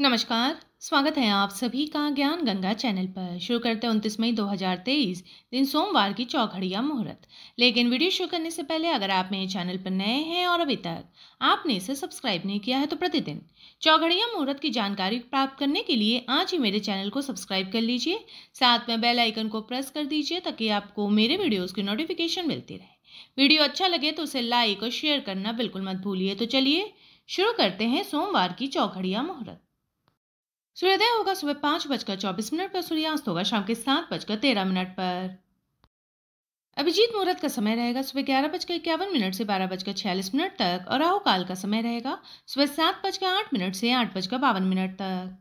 नमस्कार स्वागत है आप सभी का ज्ञान गंगा चैनल पर शुरू करते हैं उनतीस मई 2023 दिन सोमवार की चौघड़िया मुहूर्त लेकिन वीडियो शुरू करने से पहले अगर आप मेरे चैनल पर नए हैं और अभी तक आपने इसे सब्सक्राइब नहीं किया है तो प्रतिदिन चौघड़िया मुहूर्त की जानकारी प्राप्त करने के लिए आज ही मेरे चैनल को सब्सक्राइब कर लीजिए साथ में बेलाइकन को प्रेस कर दीजिए ताकि आपको मेरे वीडियोज़ की नोटिफिकेशन मिलती रहे वीडियो अच्छा लगे तो उसे लाइक और शेयर करना बिल्कुल मत भूलिए तो चलिए शुरू करते हैं सोमवार की चौघड़िया मुहूर्त सूर्योदय होगा सुबह पांच बजकर चौबीस मिनट पर सूर्यास्त होगा शाम के सात बजकर तेरह मिनट पर अभिजीत मुहूर्त का समय रहेगा सुबह ग्यारह बजकर इक्यावन मिनट से बारह बजकर छियालीस मिनट तक और राहु काल का समय रहेगा सुबह सात बजकर आठ मिनट से आठ बजकर बावन मिनट तक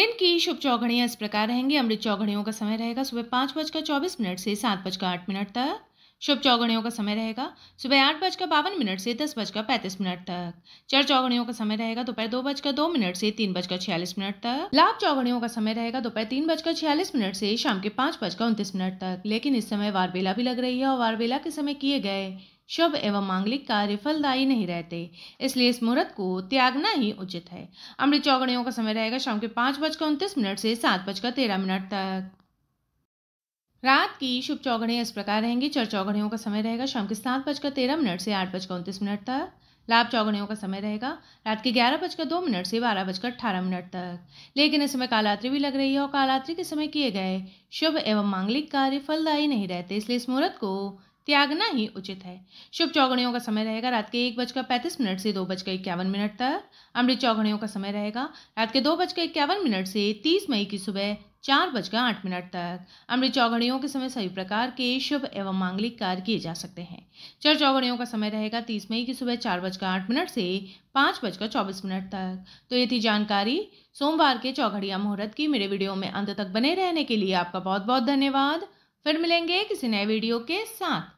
दिन की शुभ चौघड़ियाँ इस प्रकार रहेंगी अमृत चौघड़ियों का समय रहेगा सुबह पाँच बजकर चौबीस मिनट से सात बजकर आठ मिनट तक शुभ चौगणियों का समय रहेगा सुबह आठ बजकर बावन मिनट से दस बजकर पैंतीस मिनट तक चर चौगणियों का समय रहेगा दोपहर दो बजकर दो मिनट से तीन बजकर छियालीस मिनट तक लाभ चौगणियों का समय रहेगा दोपहर तीन बजकर छियालीस मिनट से शाम के पाँच बजकर उनतीस मिनट तक लेकिन इस समय वारबेला भी लग रही है और वारबेला के समय किए गए शुभ एवं मांगलिक कार्य फलदायी नहीं रहते इसलिए इस मुहूर्त को त्यागना ही उचित है अमृत चौगणियों का समय रहेगा शाम के पाँच बजकर उनतीस मिनट से सात बजकर तेरह मिनट तक रात की शुभ चौघड़ियाँ इस प्रकार रहेंगी चर चौगड़ियों का समय रहेगा शाम के सात बजकर तेरह मिनट से आठ बजकर उनतीस मिनट तक लाभ चौगड़ियों का समय रहेगा रात के ग्यारह बजकर दो मिनट से बारह बजकर अठारह मिनट तक लेकिन इस समय कालात्रि भी लग रही है और कालात्रि के समय किए गए शुभ एवं मांगलिक कार्य फलदायी नहीं रहते इसलिए इस मुहूर्त को त्यागना ही उचित है शुभ चौगड़ियों का समय रहेगा रात के एक बजकर पैंतीस मिनट से दो बजकर इक्यावन मिनट तक अमृत चौगड़ियों का समय रहेगा रात के दो बजकर इक्यावन मिनट से तीस मई की सुबह चार बजकर आठ मिनट तक अमृत चौघड़ियों के समय सभी प्रकार के शुभ एवं मांगलिक कार्य किए जा सकते हैं चर चौघड़ियों का समय रहेगा तीस मई की सुबह चार बजकर आठ मिनट से पाँच बजकर चौबीस मिनट तक तो ये थी जानकारी सोमवार के चौघड़िया मुहूर्त की मेरे वीडियो में अंत तक बने रहने के लिए आपका बहुत बहुत धन्यवाद फिर मिलेंगे किसी नए वीडियो के साथ